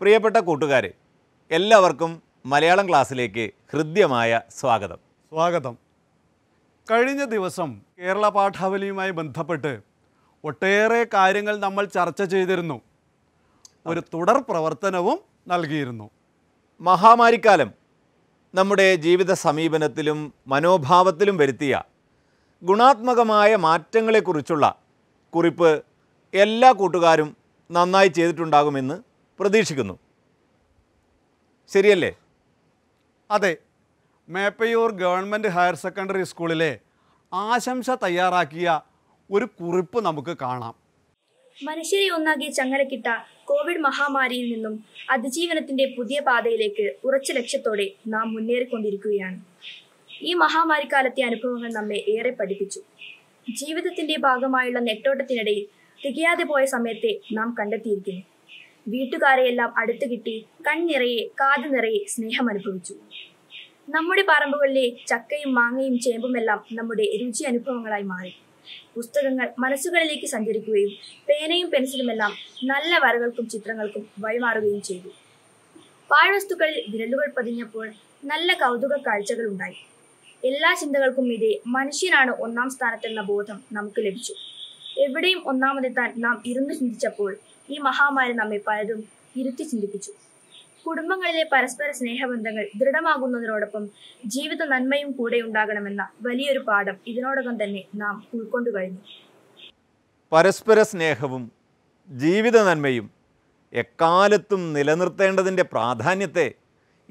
പ്രിയപ്പെട്ട കൂട്ടുകാരെ എല്ലാവർക്കും മലയാളം ക്ലാസ്സിലേക്ക് ഹൃദ്യമായ സ്വാഗതം സ്വാഗതം കഴിഞ്ഞ ദിവസം കേരള പാഠാവലിയുമായി ബന്ധപ്പെട്ട് ഒട്ടേറെ കാര്യങ്ങൾ നമ്മൾ ചർച്ച ചെയ്തിരുന്നു ഒരു തുടർ പ്രവർത്തനവും നൽകിയിരുന്നു മഹാമാരിക്കാലം നമ്മുടെ ജീവിത സമീപനത്തിലും മനോഭാവത്തിലും വരുത്തിയ ഗുണാത്മകമായ മാറ്റങ്ങളെക്കുറിച്ചുള്ള കുറിപ്പ് എല്ലാ കൂട്ടുകാരും നന്നായി ചെയ്തിട്ടുണ്ടാകുമെന്ന് പ്രതീക്ഷിക്കുന്നു ശരിയല്ലേ അതെ മേപ്പയൂർ ഗവൺമെൻറ് ഹയർ സെക്കൻഡറി സ്കൂളിലെ ആശംസ തയ്യാറാക്കിയ ഒരു കുറിപ്പ് നമുക്ക് കാണാം മനുഷ്യരെ ഒന്നാകെ ചങ്ങലക്കിട്ട കോവിഡ് മഹാമാരിയിൽ നിന്നും അതിജീവനത്തിന്റെ പുതിയ പാതയിലേക്ക് ഉറച്ച ലക്ഷ്യത്തോടെ നാം മുന്നേറിക്കൊണ്ടിരിക്കുകയാണ് ഈ മഹാമാരിക്കാലത്തെ അനുഭവങ്ങൾ നമ്മെ ഏറെ പഠിപ്പിച്ചു ജീവിതത്തിന്റെ ഭാഗമായുള്ള നെട്ടോട്ടത്തിനിടയിൽ തികയാതെ പോയ സമയത്തെ നാം കണ്ടെത്തിയിരിക്കുന്നു വീട്ടുകാരെയെല്ലാം അടുത്തു കിട്ടി കണ്ണിറയെ കാത് നിറയെ സ്നേഹം അനുഭവിച്ചു നമ്മുടെ പറമ്പുകളിലെ ചക്കയും മാങ്ങയും ചേമ്പുമെല്ലാം നമ്മുടെ രുചി അനുഭവങ്ങളായി മാറി പുസ്തകങ്ങൾ മനസ്സുകളിലേക്ക് സഞ്ചരിക്കുകയും പേനയും പെൻസിലുമെല്ലാം നല്ല വരകൾക്കും ചിത്രങ്ങൾക്കും വഴിമാറുകയും ചെയ്തു പാഴ്വസ്തുക്കളിൽ വിരലുകൾ പതിഞ്ഞപ്പോൾ നല്ല കൗതുക കാഴ്ചകൾ ഉണ്ടായി എല്ലാ ചിന്തകൾക്കും ഇതേ മനുഷ്യനാണ് ഒന്നാം സ്ഥാനത്തെന്ന ബോധം നമുക്ക് ലഭിച്ചു എവിടെയും ഒന്നാമതെത്താൻ നാം ഇരുന്ന് ചിന്തിച്ചപ്പോൾ ഈ മഹാമാരി നമ്മെ പലതും ഇരുത്തി ചിന്തിപ്പിച്ചു കുടുംബങ്ങളിലെ പരസ്പര സ്നേഹബന്ധങ്ങൾ ദൃഢമാകുന്നതിനോടൊപ്പം ജീവിത നന്മയും കൂടെ ഉണ്ടാകണമെന്ന വലിയൊരു പാഠം ഇതിനോടകം തന്നെ നാം ഉൾക്കൊണ്ടു കഴിഞ്ഞു പരസ്പര സ്നേഹവും ജീവിത നന്മയും എക്കാലത്തും നിലനിർത്തേണ്ടതിൻ്റെ പ്രാധാന്യത്തെ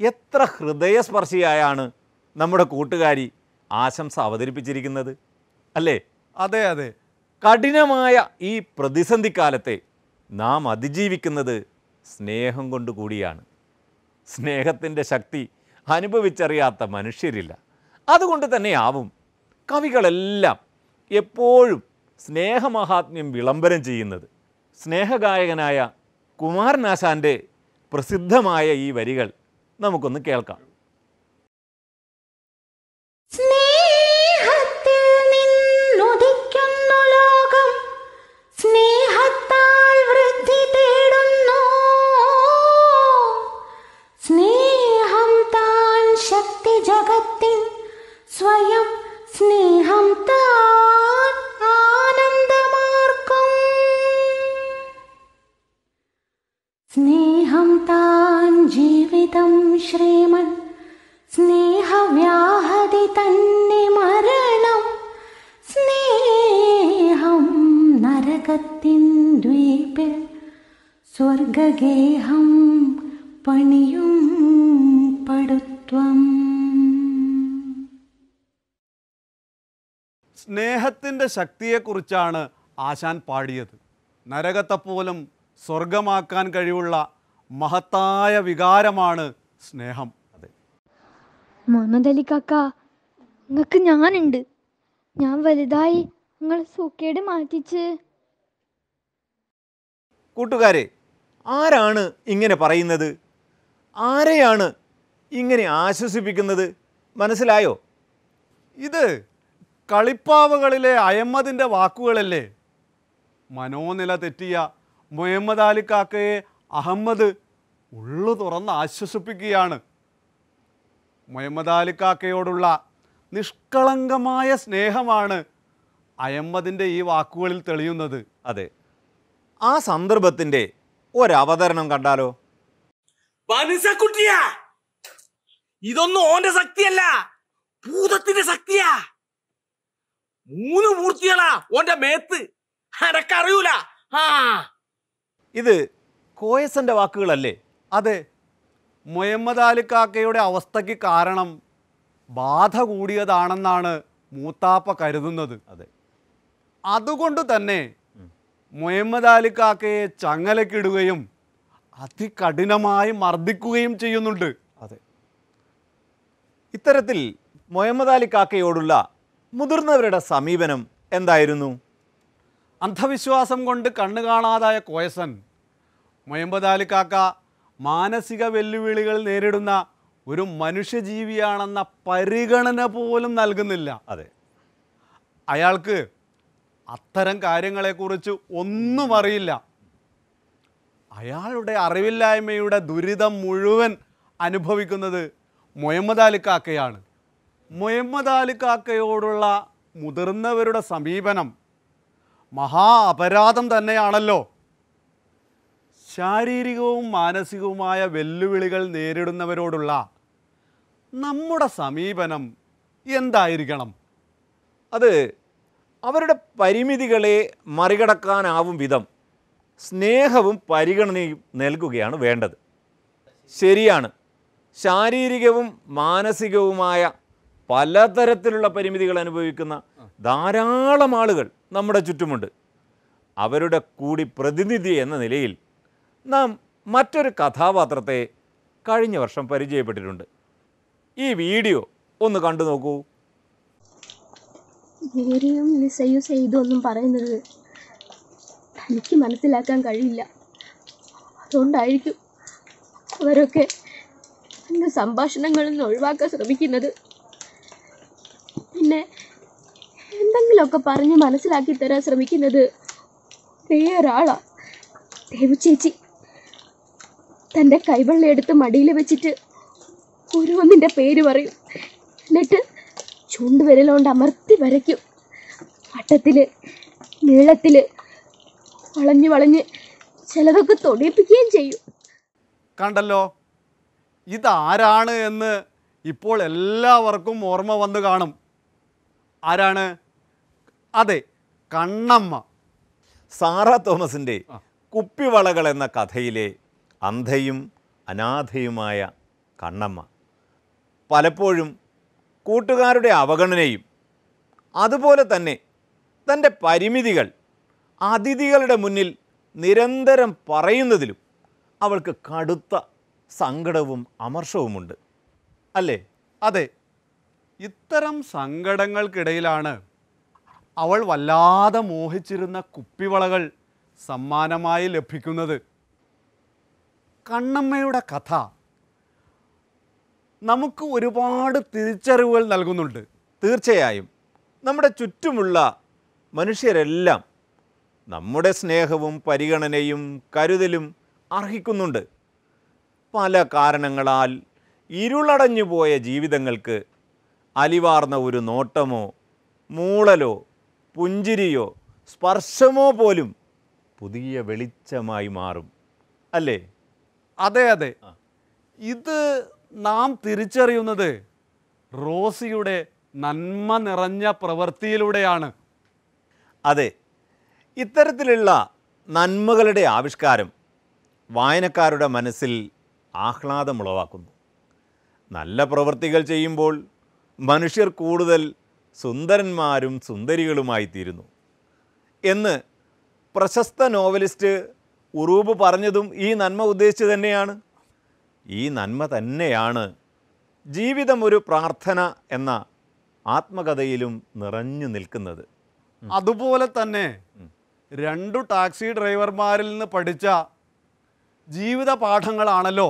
എത്ര ഹൃദയസ്പർശിയായാണ് നമ്മുടെ കൂട്ടുകാരി ആശംസ അവതരിപ്പിച്ചിരിക്കുന്നത് അല്ലേ അതെ അതെ കഠിനമായ ഈ പ്രതിസന്ധി കാലത്തെ നാം അതിജീവിക്കുന്നത് സ്നേഹം കൊണ്ട് കൂടിയാണ് സ്നേഹത്തിൻ്റെ ശക്തി അനുഭവിച്ചറിയാത്ത മനുഷ്യരില്ല അതുകൊണ്ട് തന്നെയാവും കവികളെല്ലാം എപ്പോഴും സ്നേഹമഹാത്മ്യം വിളംബരം ചെയ്യുന്നത് സ്നേഹഗായകനായ കുമാരനാശാൻ്റെ പ്രസിദ്ധമായ ഈ വരികൾ നമുക്കൊന്ന് കേൾക്കാം स्वयं तान् तानन्दमार्गम् स्नेहं जीवितं श्रीमन् स्नेहव्याहदि तन्निमरणं स्नेहं नरगतिन्द्वीपे स्वर्गगेहम् ശക്തിയെക്കുറിച്ചാണ് ആശാൻ പാടിയത് നരകത്തെപ്പോലും സ്വർഗമാക്കാൻ കഴിവുള്ള മഹത്തായ വികാരമാണ് സ്നേഹം മുഹമ്മദ് അലി കാക്ക നിങ്ങൾക്ക് ഞാനുണ്ട് ഞാൻ വലുതായി നിങ്ങൾ സൂക്കേട് മാറ്റിച്ച് കൂട്ടുകാരെ ആരാണ് ഇങ്ങനെ പറയുന്നത് ആരെയാണ് ഇങ്ങനെ ആശ്വസിപ്പിക്കുന്നത് മനസ്സിലായോ ഇത് കളിപ്പാവുകളിലെ അയമ്മതിൻ്റെ വാക്കുകളല്ലേ മനോനില തെറ്റിയ മുഹമ്മദ് അലി കാക്കയെ അഹമ്മദ് ഉള്ളു തുറന്ന് ആശ്വസിപ്പിക്കുകയാണ് മുഹമ്മദ് അലി കാക്കയോടുള്ള നിഷ്കളങ്കമായ സ്നേഹമാണ് അയമ്മതിൻ്റെ ഈ വാക്കുകളിൽ തെളിയുന്നത് അതെ ആ സന്ദർഭത്തിൻ്റെ ഒരവതരണം കണ്ടാലോ ഇതൊന്നും ഓന്റെ ശക്തിയല്ല ഭൂതത്തിന്റെ ശക്തിയാ മൂന്ന് മൂർത്തികളാ ഓന്റെ മേത്ത് അനക്കറിയൂല ഇത് കോയസന്റെ വാക്കുകളല്ലേ അതെ മുഹമ്മദ് അലിക്കാക്കയുടെ അവസ്ഥയ്ക്ക് കാരണം ബാധ കൂടിയതാണെന്നാണ് മൂത്താപ്പ കരുതുന്നത് അതെ അതുകൊണ്ട് തന്നെ മുഹമ്മദ് അലിക്കാക്കയെ ചങ്ങലക്കിടുകയും അതികഠിനമായി മർദ്ദിക്കുകയും ചെയ്യുന്നുണ്ട് അതെ ഇത്തരത്തിൽ മുഹമ്മദ് അലിക്കാക്കയോടുള്ള മുതിർന്നവരുടെ സമീപനം എന്തായിരുന്നു അന്ധവിശ്വാസം കൊണ്ട് കണ്ണു കാണാതായ കോയസൻ മൊയമ്പതാലിക്കാക്ക മാനസിക വെല്ലുവിളികൾ നേരിടുന്ന ഒരു മനുഷ്യജീവിയാണെന്ന പരിഗണന പോലും നൽകുന്നില്ല അതെ അയാൾക്ക് അത്തരം കാര്യങ്ങളെക്കുറിച്ച് ഒന്നും അറിയില്ല അയാളുടെ അറിവില്ലായ്മയുടെ ദുരിതം മുഴുവൻ അനുഭവിക്കുന്നത് മൊയമ്മദാലിക്കാക്കയാണ് മുഹമ്മദ് അലി കാക്കയോടുള്ള മുതിർന്നവരുടെ സമീപനം മഹാ അപരാധം തന്നെയാണല്ലോ ശാരീരികവും മാനസികവുമായ വെല്ലുവിളികൾ നേരിടുന്നവരോടുള്ള നമ്മുടെ സമീപനം എന്തായിരിക്കണം അത് അവരുടെ പരിമിതികളെ മറികടക്കാനാവും വിധം സ്നേഹവും പരിഗണനയും നൽകുകയാണ് വേണ്ടത് ശരിയാണ് ശാരീരികവും മാനസികവുമായ പലതരത്തിലുള്ള പരിമിതികൾ അനുഭവിക്കുന്ന ധാരാളം ആളുകൾ നമ്മുടെ ചുറ്റുമുണ്ട് അവരുടെ കൂടി പ്രതിനിധി എന്ന നിലയിൽ നാം മറ്റൊരു കഥാപാത്രത്തെ കഴിഞ്ഞ വർഷം പരിചയപ്പെട്ടിട്ടുണ്ട് ഈ വീഡിയോ ഒന്ന് കണ്ടു നോക്കൂ ഗൗരിയും ലിസയും സെയ്തും പറയുന്നത് തനിക്ക് മനസ്സിലാക്കാൻ കഴിയില്ല അതുകൊണ്ടായിരിക്കും അവരൊക്കെ എൻ്റെ സംഭാഷണങ്ങളിൽ നിന്ന് ഒഴിവാക്കാൻ ശ്രമിക്കുന്നത് പിന്നെ എന്തെങ്കിലുമൊക്കെ പറഞ്ഞ് മനസ്സിലാക്കി തരാൻ ശ്രമിക്കുന്നത് വേറൊരാളാണ് ദേവു ചേച്ചി തൻ്റെ കൈവെള്ളം എടുത്ത് മടിയിൽ വെച്ചിട്ട് ഓരോന്നിൻ്റെ പേര് പറയും എന്നിട്ട് ചൂണ്ടുവിരലുകൊണ്ട് അമർത്തി വരയ്ക്കും വട്ടത്തിൽ നീളത്തിൽ വളഞ്ഞ് വളഞ്ഞ് ചിലതൊക്കെ തൊടിയിപ്പിക്കുകയും ചെയ്യും കണ്ടല്ലോ ഇതാരാണ് എന്ന് ഇപ്പോൾ എല്ലാവർക്കും ഓർമ്മ വന്നു കാണും ആരാണ് അതെ കണ്ണമ്മ സാറ തോമസിൻ്റെ കുപ്പിവളകൾ എന്ന കഥയിലെ അന്ധയും അനാഥയുമായ കണ്ണമ്മ പലപ്പോഴും കൂട്ടുകാരുടെ അവഗണനയും അതുപോലെ തന്നെ തൻ്റെ പരിമിതികൾ അതിഥികളുടെ മുന്നിൽ നിരന്തരം പറയുന്നതിലും അവൾക്ക് കടുത്ത സങ്കടവും അമർഷവുമുണ്ട് അല്ലേ അതെ ഇത്തരം സങ്കടങ്ങൾക്കിടയിലാണ് അവൾ വല്ലാതെ മോഹിച്ചിരുന്ന കുപ്പിവളകൾ സമ്മാനമായി ലഭിക്കുന്നത് കണ്ണമ്മയുടെ കഥ നമുക്ക് ഒരുപാട് തിരിച്ചറിവുകൾ നൽകുന്നുണ്ട് തീർച്ചയായും നമ്മുടെ ചുറ്റുമുള്ള മനുഷ്യരെല്ലാം നമ്മുടെ സ്നേഹവും പരിഗണനയും കരുതലും അർഹിക്കുന്നുണ്ട് പല കാരണങ്ങളാൽ ഇരുളടഞ്ഞു പോയ ജീവിതങ്ങൾക്ക് അലിവാർന്ന ഒരു നോട്ടമോ മൂളലോ പുഞ്ചിരിയോ സ്പർശമോ പോലും പുതിയ വെളിച്ചമായി മാറും അല്ലേ അതെ അതെ ഇത് നാം തിരിച്ചറിയുന്നത് റോസിയുടെ നന്മ നിറഞ്ഞ പ്രവൃത്തിയിലൂടെയാണ് അതെ ഇത്തരത്തിലുള്ള നന്മകളുടെ ആവിഷ്കാരം വായനക്കാരുടെ മനസ്സിൽ ആഹ്ലാദമുളവാക്കുന്നു നല്ല പ്രവൃത്തികൾ ചെയ്യുമ്പോൾ മനുഷ്യർ കൂടുതൽ സുന്ദരന്മാരും സുന്ദരികളുമായിത്തീരുന്നു എന്ന് പ്രശസ്ത നോവലിസ്റ്റ് ഉറൂബ് പറഞ്ഞതും ഈ നന്മ ഉദ്ദേശിച്ച് തന്നെയാണ് ഈ നന്മ തന്നെയാണ് ജീവിതം ഒരു പ്രാർത്ഥന എന്ന ആത്മകഥയിലും നിറഞ്ഞു നിൽക്കുന്നത് അതുപോലെ തന്നെ രണ്ടു ടാക്സി ഡ്രൈവർമാരിൽ നിന്ന് പഠിച്ച ജീവിത പാഠങ്ങളാണല്ലോ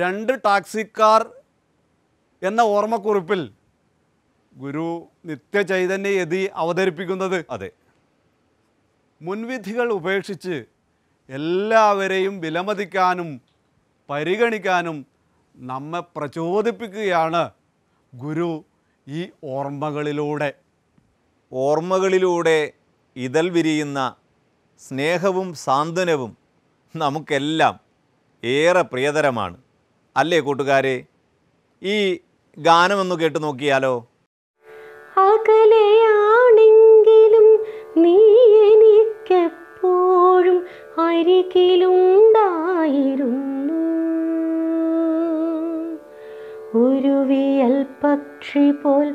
രണ്ട് ടാക്സിക്കാർ എന്ന ഓർമ്മക്കുറിപ്പിൽ ഗുരു നിത്യചൈതന്യ യതി അവതരിപ്പിക്കുന്നത് അതെ മുൻവിധികൾ ഉപേക്ഷിച്ച് എല്ലാവരെയും വിലമതിക്കാനും പരിഗണിക്കാനും നമ്മെ പ്രചോദിപ്പിക്കുകയാണ് ഗുരു ഈ ഓർമ്മകളിലൂടെ ഓർമ്മകളിലൂടെ ഇതൽ വിരിയുന്ന സ്നേഹവും സാന്ത്വനവും നമുക്കെല്ലാം ഏറെ പ്രിയതരമാണ് അല്ലേ കൂട്ടുകാരെ ഈ ഗാനമെന്ന് കേട്ടു നോക്കിയാലോ അകലെയാണെങ്കിലും നീ എനിക്കെപ്പോഴും അരികിലുണ്ടായിരുന്നു ഒരു വിയൽ പക്ഷി പോൽ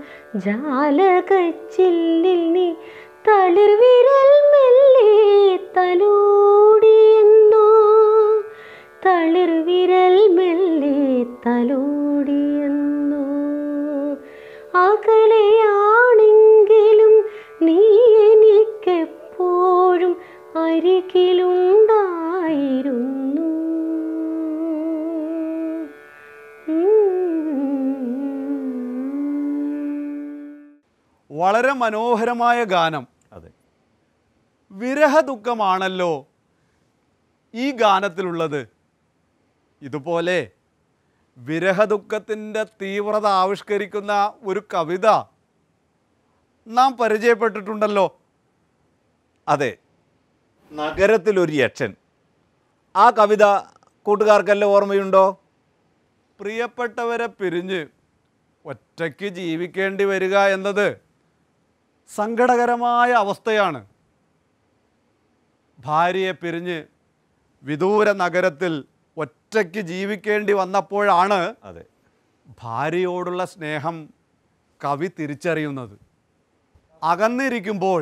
ജാലകച്ചില്ലിൽ നീ തളിർവിരൽ മെല്ലെ തലോടിയെന്നോ തളിർവിരൽ മെല്ലെ തലോ അകലെയാണെങ്കിലും നീ എനിക്കെപ്പോഴും അരികിലുണ്ടായിരുന്നു വളരെ മനോഹരമായ ഗാനം അതെ വിരഹ ദുഃഖമാണല്ലോ ഈ ഗാനത്തിലുള്ളത് ഇതുപോലെ വിരഹദുഃഖത്തിൻ്റെ തീവ്രത ആവിഷ്കരിക്കുന്ന ഒരു കവിത നാം പരിചയപ്പെട്ടിട്ടുണ്ടല്ലോ അതെ നഗരത്തിലൊരു യക്ഷൻ ആ കവിത കൂട്ടുകാർക്കെല്ലാം ഓർമ്മയുണ്ടോ പ്രിയപ്പെട്ടവരെ പിരിഞ്ഞ് ഒറ്റയ്ക്ക് ജീവിക്കേണ്ടി വരിക എന്നത് സങ്കടകരമായ അവസ്ഥയാണ് ഭാര്യയെ പിരിഞ്ഞ് വിദൂര നഗരത്തിൽ ഒറ്റയ്ക്ക് ജീവിക്കേണ്ടി വന്നപ്പോഴാണ് അതെ ഭാര്യയോടുള്ള സ്നേഹം കവി തിരിച്ചറിയുന്നത് അകന്നിരിക്കുമ്പോൾ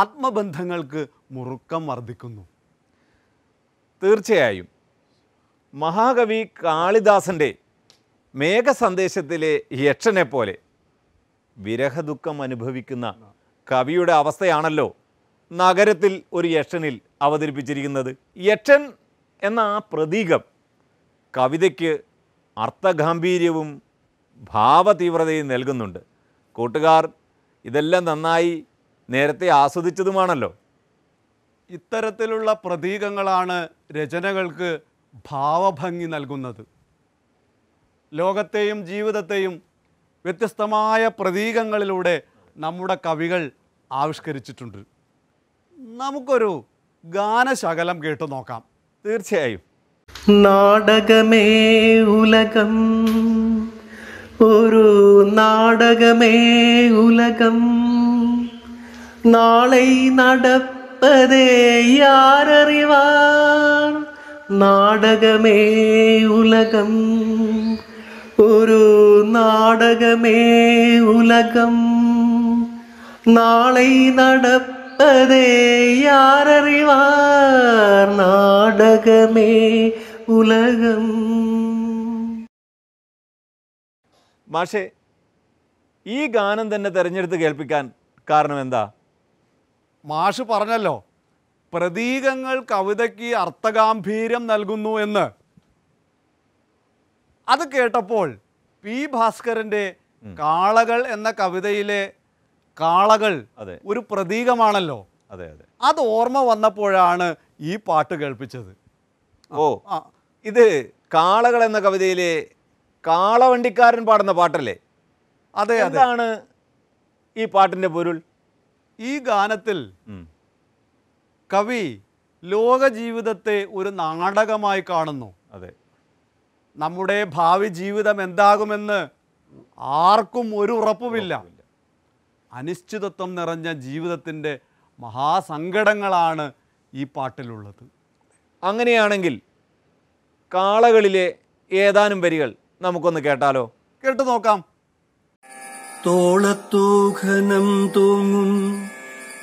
ആത്മബന്ധങ്ങൾക്ക് മുറുക്കം വർദ്ധിക്കുന്നു തീർച്ചയായും മഹാകവി കാളിദാസൻ്റെ മേഘസന്ദേശത്തിലെ യക്ഷനെ പോലെ വിരഹദുഃഖം അനുഭവിക്കുന്ന കവിയുടെ അവസ്ഥയാണല്ലോ നഗരത്തിൽ ഒരു യക്ഷനിൽ അവതരിപ്പിച്ചിരിക്കുന്നത് യക്ഷൻ എന്ന ആ പ്രതീകം കവിതയ്ക്ക് അർത്ഥഗാംഭീര്യവും ഭാവതീവ്രതയും നൽകുന്നുണ്ട് കൂട്ടുകാർ ഇതെല്ലാം നന്നായി നേരത്തെ ആസ്വദിച്ചതുമാണല്ലോ ഇത്തരത്തിലുള്ള പ്രതീകങ്ങളാണ് രചനകൾക്ക് ഭാവഭംഗി നൽകുന്നത് ലോകത്തെയും ജീവിതത്തെയും വ്യത്യസ്തമായ പ്രതീകങ്ങളിലൂടെ നമ്മുടെ കവികൾ ആവിഷ്കരിച്ചിട്ടുണ്ട് നമുക്കൊരു ഗാനശകലം കേട്ടു നോക്കാം തീർച്ചയായും നാടകമേ ഉലകം ഒരു നാടകമേ ഉലകം നാളെ നടപ്പതേ യാരറിവാർ നാടകമേ ഉലകം ഒരു നാടകമേ ഉലകം നാളെ നടപ്പ അതേ യാരറിവാർ നാടകമേ ഉലകം മാഷെ ഈ ഗാനം തന്നെ തിരഞ്ഞെടുത്ത് കേൾപ്പിക്കാൻ കാരണം എന്താ മാഷ് പറഞ്ഞല്ലോ പ്രതീകങ്ങൾ കവിതയ്ക്ക് അർത്ഥഗാംഭീര്യം നൽകുന്നു എന്ന് അത് കേട്ടപ്പോൾ പി ഭാസ്കരൻ്റെ കാളകൾ എന്ന കവിതയിലെ കാളകൾ ഒരു പ്രതീകമാണല്ലോ അതെ അതെ അത് ഓർമ്മ വന്നപ്പോഴാണ് ഈ പാട്ട് കേൾപ്പിച്ചത് ഓ ഇത് കാളകൾ എന്ന കവിതയിലെ കാളവണ്ടിക്കാരൻ പാടുന്ന പാട്ടല്ലേ അതെ അതാണ് ഈ പാട്ടിൻ്റെ പൊരുൾ ഈ ഗാനത്തിൽ കവി ലോക ജീവിതത്തെ ഒരു നാടകമായി കാണുന്നു അതെ നമ്മുടെ ഭാവി ജീവിതം എന്താകുമെന്ന് ആർക്കും ഒരു ഉറപ്പുമില്ല അനിശ്ചിതത്വം നിറഞ്ഞ ജീവിതത്തിൻ്റെ മഹാസങ്കടങ്ങളാണ് ഈ പാട്ടിലുള്ളത് അങ്ങനെയാണെങ്കിൽ കാളകളിലെ ഏതാനും വരികൾ നമുക്കൊന്ന് കേട്ടാലോ കേട്ടു നോക്കാം തോളത്തൂഖനം തൂങ്ങും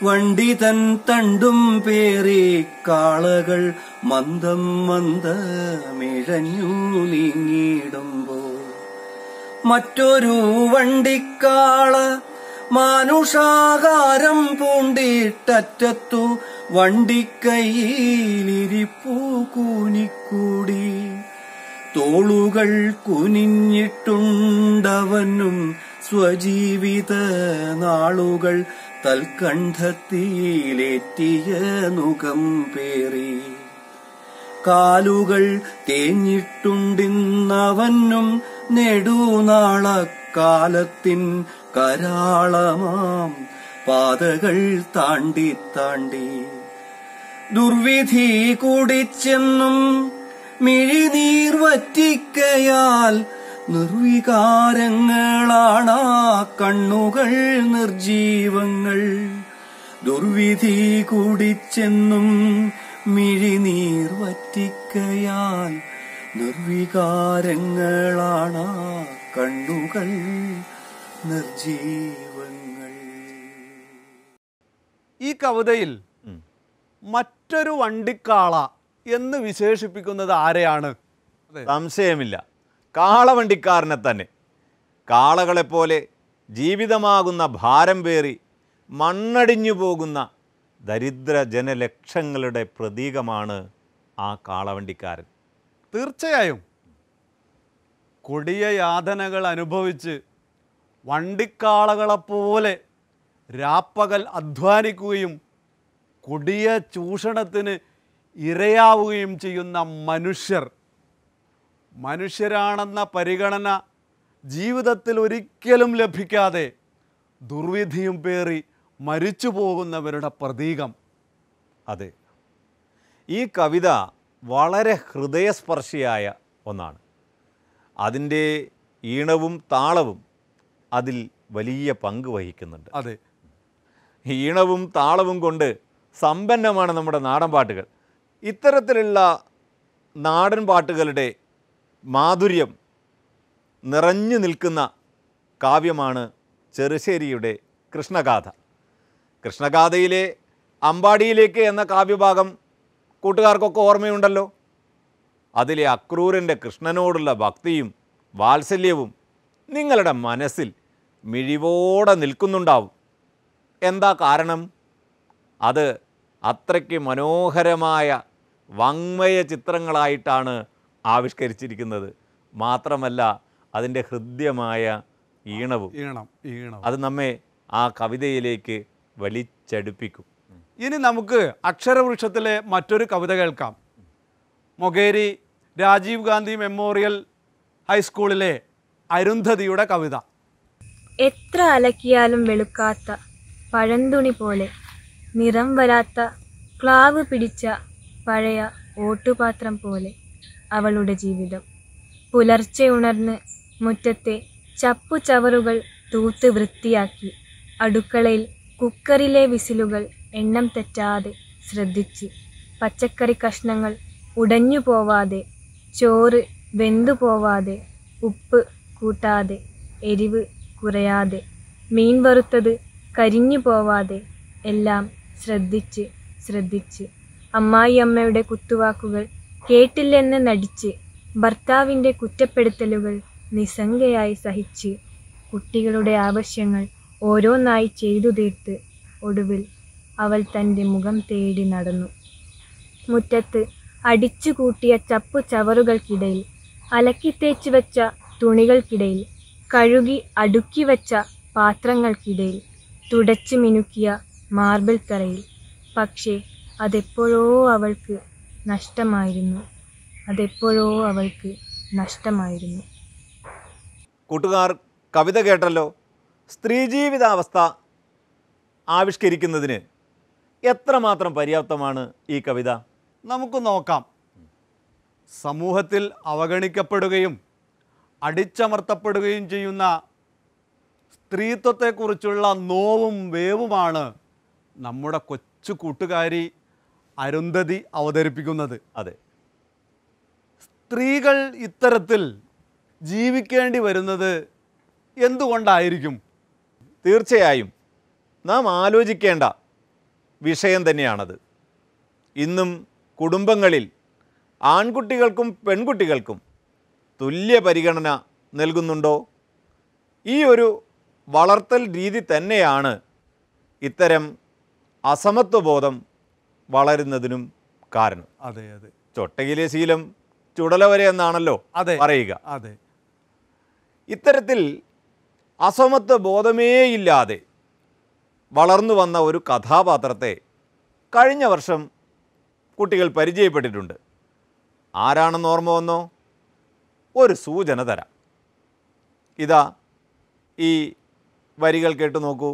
വണ്ടി തൻ തണ്ടും പേറി കാളകൾ മന്ദം മന്ദമിഴഞ്ഞു നീങ്ങിയിടുമ്പോ മറ്റൊരു വണ്ടിക്കാള മാനുഷാകാരം പൂണ്ടിട്ടറ്റത്തു വണ്ടിക്കൈയിലിരിപ്പൂ കൂനിക്കൂടി തോളുകൾ കുനിഞ്ഞിട്ടുണ്ടവനും സ്വജീവിത നാളുകൾ തൽക്കണ്ഠത്തിയിലേറ്റിയ നുഖം പേറി കാലുകൾ തേഞ്ഞിട്ടുണ്ടിന്നവനും നെടുനാളക്കാലത്തിൻ കരാളമാം പാതകൾ താണ്ടി താണ്ടി ദുർവിധി കുടിച്ചെന്നും മിഴിനീർ വറ്റിക്കയാൽ നിർവികാരങ്ങളാണ് കണ്ണുകൾ നിർജീവങ്ങൾ ദുർവിധി കുടിച്ചെന്നും മിഴിനീർ വറ്റിക്കയാൽ നിർവികാരങ്ങളാണ് കണ്ണുകൾ നിർജീവങ്ങൾ ഈ കവിതയിൽ മറ്റൊരു വണ്ടിക്കാള എന്ന് വിശേഷിപ്പിക്കുന്നത് ആരെയാണ് സംശയമില്ല കാളവണ്ടിക്കാരനെ തന്നെ കാളകളെപ്പോലെ ജീവിതമാകുന്ന ഭാരം പേറി മണ്ണടിഞ്ഞു പോകുന്ന ദരിദ്ര ജനലക്ഷങ്ങളുടെ പ്രതീകമാണ് ആ കാളവണ്ടിക്കാരൻ തീർച്ചയായും കൊടിയ യാതനകൾ അനുഭവിച്ച് വണ്ടിക്കാളകളെപ്പോലെ രാപ്പകൽ അധ്വാനിക്കുകയും കൊടിയ ചൂഷണത്തിന് ഇരയാവുകയും ചെയ്യുന്ന മനുഷ്യർ മനുഷ്യരാണെന്ന പരിഗണന ജീവിതത്തിൽ ഒരിക്കലും ലഭിക്കാതെ ദുർവിധിയും പേറി മരിച്ചു പോകുന്നവരുടെ പ്രതീകം അതെ ഈ കവിത വളരെ ഹൃദയസ്പർശിയായ ഒന്നാണ് അതിൻ്റെ ഈണവും താളവും അതിൽ വലിയ പങ്ക് വഹിക്കുന്നുണ്ട് അതെ ഈണവും താളവും കൊണ്ട് സമ്പന്നമാണ് നമ്മുടെ നാടൻ പാട്ടുകൾ ഇത്തരത്തിലുള്ള നാടൻ പാട്ടുകളുടെ മാധുര്യം നിറഞ്ഞു നിൽക്കുന്ന കാവ്യമാണ് ചെറുശ്ശേരിയുടെ കൃഷ്ണഗാഥ കൃഷ്ണഗാഥയിലെ അമ്പാടിയിലേക്ക് എന്ന കാവ്യഭാഗം കൂട്ടുകാർക്കൊക്കെ ഓർമ്മയുണ്ടല്ലോ അതിലെ അക്രൂരൻ്റെ കൃഷ്ണനോടുള്ള ഭക്തിയും വാത്സല്യവും നിങ്ങളുടെ മനസ്സിൽ മിഴിവോടെ നിൽക്കുന്നുണ്ടാവും എന്താ കാരണം അത് അത്രയ്ക്ക് മനോഹരമായ വാങ്മയ ചിത്രങ്ങളായിട്ടാണ് ആവിഷ്കരിച്ചിരിക്കുന്നത് മാത്രമല്ല അതിൻ്റെ ഹൃദ്യമായ ഈണവും ഈണം ഈണം അത് നമ്മെ ആ കവിതയിലേക്ക് വലിച്ചടുപ്പിക്കും ഇനി നമുക്ക് അക്ഷരവൃക്ഷത്തിലെ മറ്റൊരു കവിത കേൾക്കാം മൊകേരി രാജീവ് ഗാന്ധി മെമ്മോറിയൽ ഹൈസ്കൂളിലെ അരുന്ധതിയുടെ കവിത എത്ര അലക്കിയാലും വെളുക്കാത്ത പഴന്തുണി പോലെ നിറം വരാത്ത ക്ലാവ് പിടിച്ച പഴയ ഓട്ടുപാത്രം പോലെ അവളുടെ ജീവിതം പുലർച്ചെ ഉണർന്ന് മുറ്റത്തെ ചപ്പു ചവറുകൾ തൂത്ത് വൃത്തിയാക്കി അടുക്കളയിൽ കുക്കറിലെ വിസിലുകൾ എണ്ണം തെറ്റാതെ ശ്രദ്ധിച്ച് പച്ചക്കറി കഷ്ണങ്ങൾ ഉടഞ്ഞു പോവാതെ ചോറ് വെന്തു പോവാതെ ഉപ്പ് കൂട്ടാതെ എരിവ് കുറയാതെ മീൻ വറുത്തത് കരിഞ്ഞു പോവാതെ എല്ലാം ശ്രദ്ധിച്ച് ശ്രദ്ധിച്ച് അമ്മയുടെ കുത്തുവാക്കുകൾ കേട്ടില്ലെന്ന് നടിച്ച് ഭർത്താവിൻ്റെ കുറ്റപ്പെടുത്തലുകൾ നിസ്സംഗയായി സഹിച്ച് കുട്ടികളുടെ ആവശ്യങ്ങൾ ഓരോന്നായി ചെയ്തു തീർത്ത് ഒടുവിൽ അവൾ തൻ്റെ മുഖം തേടി നടന്നു മുറ്റത്ത് അടിച്ചുകൂട്ടിയ ചപ്പു ചവറുകൾക്കിടയിൽ അലക്കിത്തേച്ചു വെച്ച തുണികൾക്കിടയിൽ കഴുകി വച്ച പാത്രങ്ങൾക്കിടയിൽ തുടച്ചു മിനുക്കിയ മാർബിൾ തറയിൽ പക്ഷേ അതെപ്പോഴോ അവൾക്ക് നഷ്ടമായിരുന്നു അതെപ്പോഴോ അവൾക്ക് നഷ്ടമായിരുന്നു കൂട്ടുകാർ കവിത കേട്ടല്ലോ സ്ത്രീ ജീവിതാവസ്ഥ ആവിഷ്കരിക്കുന്നതിന് എത്രമാത്രം പര്യാപ്തമാണ് ഈ കവിത നമുക്ക് നോക്കാം സമൂഹത്തിൽ അവഗണിക്കപ്പെടുകയും അടിച്ചമർത്തപ്പെടുകയും ചെയ്യുന്ന സ്ത്രീത്വത്തെക്കുറിച്ചുള്ള നോവും വേവുമാണ് നമ്മുടെ കൊച്ചു കൂട്ടുകാരി അരുന്ധതി അവതരിപ്പിക്കുന്നത് അതെ സ്ത്രീകൾ ഇത്തരത്തിൽ ജീവിക്കേണ്ടി വരുന്നത് എന്തുകൊണ്ടായിരിക്കും തീർച്ചയായും നാം ആലോചിക്കേണ്ട വിഷയം തന്നെയാണത് ഇന്നും കുടുംബങ്ങളിൽ ആൺകുട്ടികൾക്കും പെൺകുട്ടികൾക്കും തുല്യ പരിഗണന നൽകുന്നുണ്ടോ ഈ ഒരു വളർത്തൽ രീതി തന്നെയാണ് ഇത്തരം അസമത്വബോധം വളരുന്നതിനും കാരണം അതെ അതെ ചൊട്ടയിലെ ശീലം ചുടല വരെ എന്നാണല്ലോ അതെ പറയുക അതെ ഇത്തരത്തിൽ അസമത്വ ബോധമേയില്ലാതെ വളർന്നു വന്ന ഒരു കഥാപാത്രത്തെ കഴിഞ്ഞ വർഷം കുട്ടികൾ പരിചയപ്പെട്ടിട്ടുണ്ട് ആരാണെന്ന് ഓർമ്മ വന്നോ ഒരു സൂചന തരാം ഇതാ ഈ വരികൾ കേട്ടു നോക്കൂ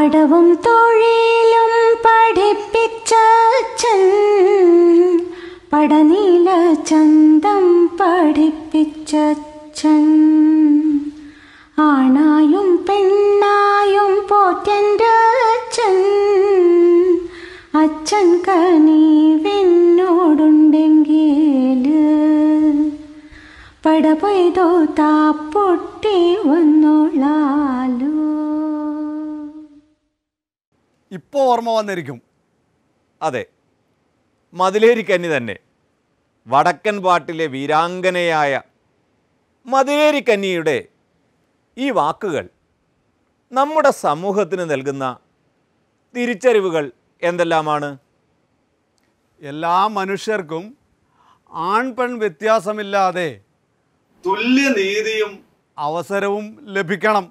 അടവും തൊഴിലും പഠിപ്പിച്ച പടനീല ചന്തം പഠിപ്പിച്ച ആണായും പെണ്ണായും പോറ്റൻ്റെ അച്ഛൻ അച്ഛൻ കനീ മഴ താ പൊട്ടി വന്നോളാലോ ഇപ്പോൾ ഓർമ്മ വന്നിരിക്കും അതെ മതിലേരിക്കന്നി തന്നെ വടക്കൻ പാട്ടിലെ വീരാംഗനയായ മതിലേരിക്കന്നിയുടെ ഈ വാക്കുകൾ നമ്മുടെ സമൂഹത്തിന് നൽകുന്ന തിരിച്ചറിവുകൾ എന്തെല്ലാമാണ് എല്ലാ മനുഷ്യർക്കും ആൺ പെൺ വ്യത്യാസമില്ലാതെ തുല്യനീതിയും അവസരവും ലഭിക്കണം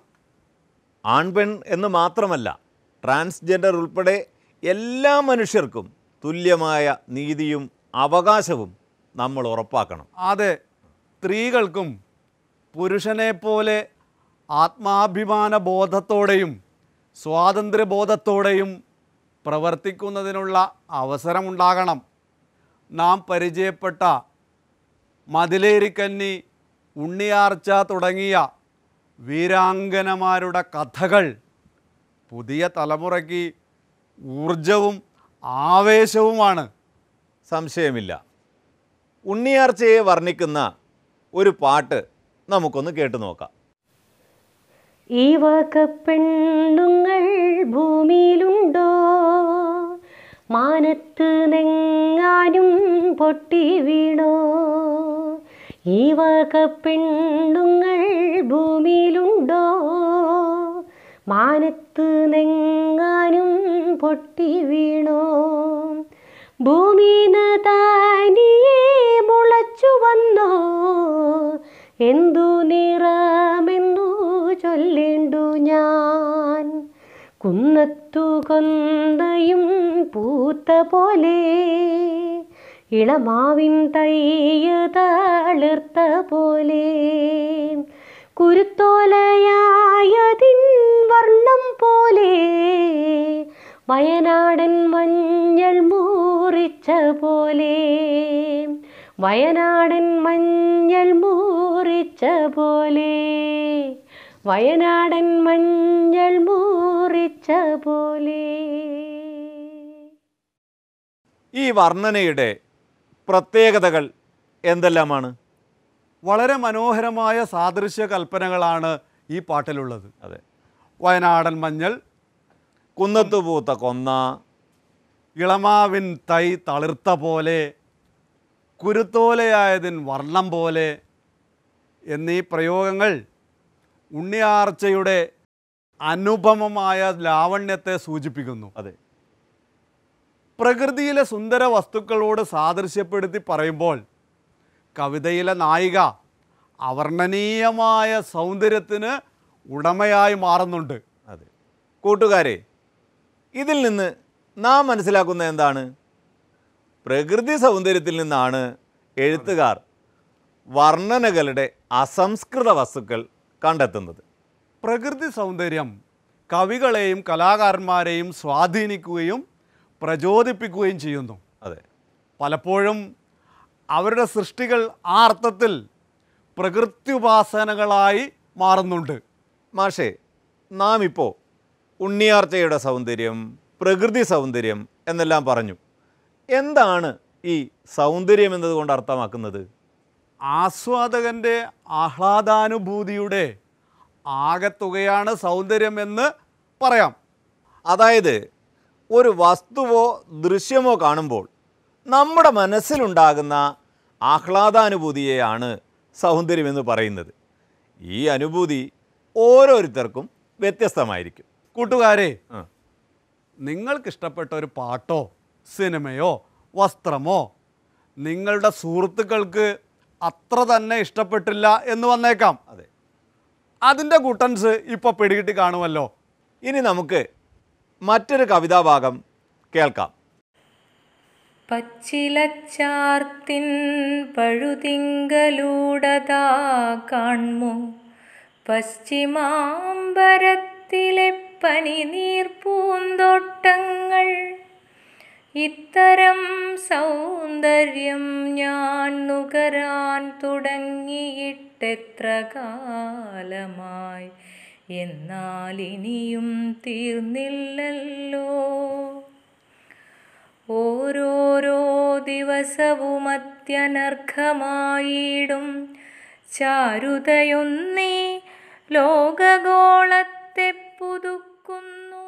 ആൺപെൺ എന്ന് മാത്രമല്ല ട്രാൻസ്ജെൻഡർ ഉൾപ്പെടെ എല്ലാ മനുഷ്യർക്കും തുല്യമായ നീതിയും അവകാശവും നമ്മൾ ഉറപ്പാക്കണം അതെ സ്ത്രീകൾക്കും പുരുഷനെ പോലെ ആത്മാഭിമാന ബോധത്തോടെയും സ്വാതന്ത്ര്യബോധത്തോടെയും പ്രവർത്തിക്കുന്നതിനുള്ള അവസരമുണ്ടാകണം നാം പരിചയപ്പെട്ട മതിലേരിക്കന്നി ഉണ്ണിയാർച്ച തുടങ്ങിയ വീരാങ്കനമാരുടെ കഥകൾ പുതിയ തലമുറയ്ക്ക് ഊർജവും ആവേശവുമാണ് സംശയമില്ല ഉണ്ണിയാർച്ചയെ വർണ്ണിക്കുന്ന ഒരു പാട്ട് നമുക്കൊന്ന് കേട്ടു നോക്കാം ഈ വക പെണ്ണുങ്ങൾ ഭൂമിയിലുണ്ടോ മാനത്ത് നെങ്ങാനും പൊട്ടി വീണോ ഈ വക പെണ്ണുങ്ങൾ ഭൂമിയിലുണ്ടോ മാനത്ത് നെങ്ങാനും പൊട്ടി വീണോ ഭൂമി താനിയെ മുളച്ചു വന്നോ എന്തു നിറമെന്നു ചൊല്ലിണ്ടു ഞാൻ കുന്നത്തു കൊന്തയും പൂത്ത പോലെ ഇളമാവിൻ തയ്യ് തളിർത്ത പോലെ കുരുത്തോലയായതിൻ വർണ്ണം പോലെ വയനാടൻ മഞ്ഞൾ മൂറിച്ച പോലെ വയനാടൻ മഞ്ഞൾ മൂറിച്ച പോലെ വയനാടൻ മഞ്ഞൾ മൂറിച്ച പോലെ ഈ വർണ്ണനയുടെ പ്രത്യേകതകൾ എന്തെല്ലാമാണ് വളരെ മനോഹരമായ സാദൃശ്യ കൽപ്പനകളാണ് ഈ പാട്ടിലുള്ളത് അതെ വയനാടൻ മഞ്ഞൾ കുന്നത്തു കൊന്ന ഇളമാവിൻ തൈ തളിർത്ത പോലെ കുരുത്തോലയായതിൻ വർണ്ണം പോലെ എന്നീ പ്രയോഗങ്ങൾ ഉണ്ണിയാർച്ചയുടെ അനുപമമായ ലാവണ്യത്തെ സൂചിപ്പിക്കുന്നു അതെ പ്രകൃതിയിലെ സുന്ദര വസ്തുക്കളോട് സാദൃശ്യപ്പെടുത്തി പറയുമ്പോൾ കവിതയിലെ നായിക അവർണ്ണനീയമായ സൗന്ദര്യത്തിന് ഉടമയായി മാറുന്നുണ്ട് അതെ കൂട്ടുകാരെ ഇതിൽ നിന്ന് നാം മനസ്സിലാക്കുന്ന എന്താണ് പ്രകൃതി സൗന്ദര്യത്തിൽ നിന്നാണ് എഴുത്തുകാർ വർണ്ണനകളുടെ അസംസ്കൃത വസ്തുക്കൾ കണ്ടെത്തുന്നത് പ്രകൃതി സൗന്ദര്യം കവികളെയും കലാകാരന്മാരെയും സ്വാധീനിക്കുകയും പ്രചോദിപ്പിക്കുകയും ചെയ്യുന്നു അതെ പലപ്പോഴും അവരുടെ സൃഷ്ടികൾ ആ അർത്ഥത്തിൽ ഉപാസനകളായി മാറുന്നുണ്ട് മാഷേ നാം ഇപ്പോൾ ഉണ്ണിയാർച്ചയുടെ സൗന്ദര്യം പ്രകൃതി സൗന്ദര്യം എന്നെല്ലാം പറഞ്ഞു എന്താണ് ഈ സൗന്ദര്യം എന്നതുകൊണ്ട് അർത്ഥമാക്കുന്നത് ആസ്വാദകൻ്റെ ആഹ്ലാദാനുഭൂതിയുടെ ആകെത്തുകയാണ് സൗന്ദര്യം എന്ന് പറയാം അതായത് ഒരു വസ്തുവോ ദൃശ്യമോ കാണുമ്പോൾ നമ്മുടെ മനസ്സിലുണ്ടാകുന്ന ആഹ്ലാദാനുഭൂതിയെയാണ് സൗന്ദര്യമെന്ന് പറയുന്നത് ഈ അനുഭൂതി ഓരോരുത്തർക്കും വ്യത്യസ്തമായിരിക്കും കൂട്ടുകാരെ നിങ്ങൾക്കിഷ്ടപ്പെട്ട ഒരു പാട്ടോ സിനിമയോ വസ്ത്രമോ നിങ്ങളുടെ സുഹൃത്തുക്കൾക്ക് അത്ര തന്നെ ഇഷ്ടപ്പെട്ടില്ല എന്ന് വന്നേക്കാം അതെ അതിൻ്റെ കൂട്ടൻസ് ഇപ്പോൾ പിടികിട്ടി കാണുമല്ലോ ഇനി നമുക്ക് മറ്റൊരു കവിതാഭാഗം കേൾക്കാം പച്ചിലച്ചാർത്തിൻ പഴുതിങ്കലൂടതാ കാൺമു പശ്ചിമാംബരത്തിലെ പനിനീർ പൂന്തോട്ടങ്ങൾ ഇത്തരം സൗന്ദര്യം ഞാൻ നുകരാൻ തുടങ്ങിയിട്ടെത്ര കാലമായി ഇനിയും തീർന്നില്ലല്ലോ ഓരോരോ ദിവസവും അത്യനർഹമായിടും ചാരുതയൊന്നീ ലോകഗോളത്തെ പുതുക്കുന്നു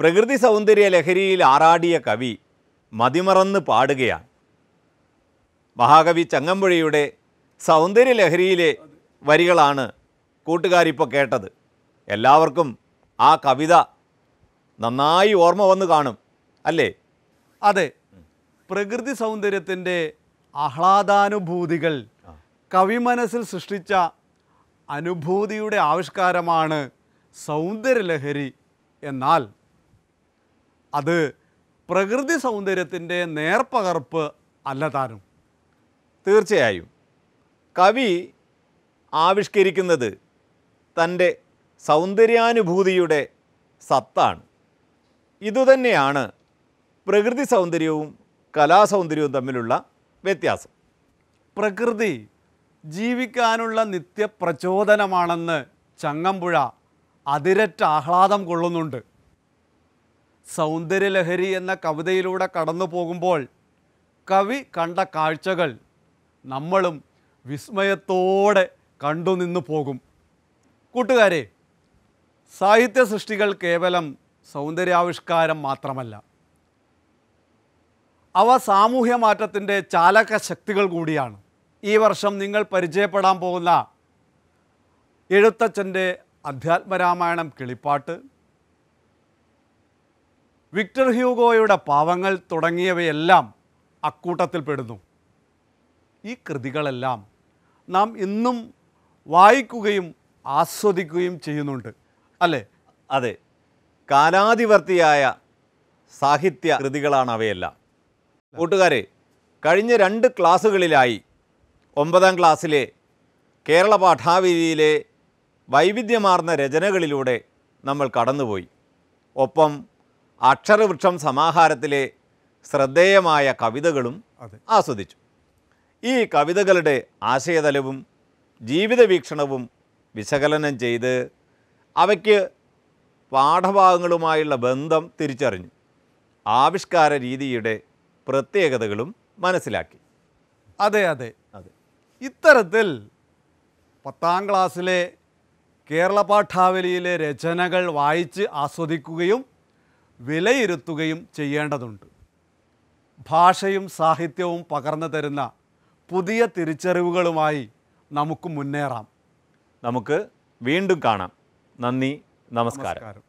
പ്രകൃതി സൗന്ദര്യ ലഹരിയിൽ ആറാടിയ കവി മതിമറന്ന് പാടുകയാണ് മഹാകവി ചങ്ങമ്പുഴയുടെ സൗന്ദര്യ ലഹരിയിലെ വരികളാണ് കൂട്ടുകാരിപ്പോൾ കേട്ടത് എല്ലാവർക്കും ആ കവിത നന്നായി ഓർമ്മ വന്ന് കാണും അല്ലേ അതെ പ്രകൃതി സൗന്ദര്യത്തിൻ്റെ ആഹ്ലാദാനുഭൂതികൾ മനസ്സിൽ സൃഷ്ടിച്ച അനുഭൂതിയുടെ ആവിഷ്കാരമാണ് സൗന്ദര്യലഹരി എന്നാൽ അത് പ്രകൃതി സൗന്ദര്യത്തിൻ്റെ നേർപ്പകർപ്പ് അല്ല താനും തീർച്ചയായും കവി ആവിഷ്കരിക്കുന്നത് തൻ്റെ സൗന്ദര്യാനുഭൂതിയുടെ സത്താണ് ഇതുതന്നെയാണ് പ്രകൃതി സൗന്ദര്യവും കലാസൗന്ദര്യവും തമ്മിലുള്ള വ്യത്യാസം പ്രകൃതി ജീവിക്കാനുള്ള നിത്യപ്രചോദനമാണെന്ന് ചങ്ങമ്പുഴ അതിരറ്റ ആഹ്ലാദം കൊള്ളുന്നുണ്ട് സൗന്ദര്യലഹരി എന്ന കവിതയിലൂടെ കടന്നു പോകുമ്പോൾ കവി കണ്ട കാഴ്ചകൾ നമ്മളും വിസ്മയത്തോടെ കണ്ടു നിന്നു പോകും കൂട്ടുകാരെ സാഹിത്യ സൃഷ്ടികൾ കേവലം സൗന്ദര്യാവിഷ്കാരം മാത്രമല്ല അവ സാമൂഹ്യ മാറ്റത്തിൻ്റെ ചാലക ശക്തികൾ കൂടിയാണ് ഈ വർഷം നിങ്ങൾ പരിചയപ്പെടാൻ പോകുന്ന എഴുത്തച്ഛൻ്റെ അധ്യാത്മരാമായണം കിളിപ്പാട്ട് വിക്ടർ ഹ്യൂഗോയുടെ പാവങ്ങൾ തുടങ്ങിയവയെല്ലാം അക്കൂട്ടത്തിൽപ്പെടുന്നു ഈ കൃതികളെല്ലാം നാം ഇന്നും വായിക്കുകയും ആസ്വദിക്കുകയും ചെയ്യുന്നുണ്ട് അല്ലേ അതെ കാലാധിവർത്തിയായ സാഹിത്യ കൃതികളാണ് അവയെല്ലാം കൂട്ടുകാരെ കഴിഞ്ഞ രണ്ട് ക്ലാസ്സുകളിലായി ഒമ്പതാം ക്ലാസ്സിലെ കേരള പാഠാവലിയിലെ വൈവിധ്യമാർന്ന രചനകളിലൂടെ നമ്മൾ കടന്നുപോയി ഒപ്പം അക്ഷരവൃക്ഷം സമാഹാരത്തിലെ ശ്രദ്ധേയമായ കവിതകളും ആസ്വദിച്ചു ഈ കവിതകളുടെ ആശയതലവും ജീവിത വീക്ഷണവും വിശകലനം ചെയ്ത് അവയ്ക്ക് പാഠഭാഗങ്ങളുമായുള്ള ബന്ധം തിരിച്ചറിഞ്ഞു ആവിഷ്കാര രീതിയുടെ പ്രത്യേകതകളും മനസ്സിലാക്കി അതെ അതെ അതെ ഇത്തരത്തിൽ പത്താം ക്ലാസ്സിലെ കേരള പാഠാവലിയിലെ രചനകൾ വായിച്ച് ആസ്വദിക്കുകയും വിലയിരുത്തുകയും ചെയ്യേണ്ടതുണ്ട് ഭാഷയും സാഹിത്യവും പകർന്നു തരുന്ന പുതിയ തിരിച്ചറിവുകളുമായി നമുക്ക് മുന്നേറാം നമുക്ക് വീണ്ടും കാണാം നന്ദി നമസ്കാരം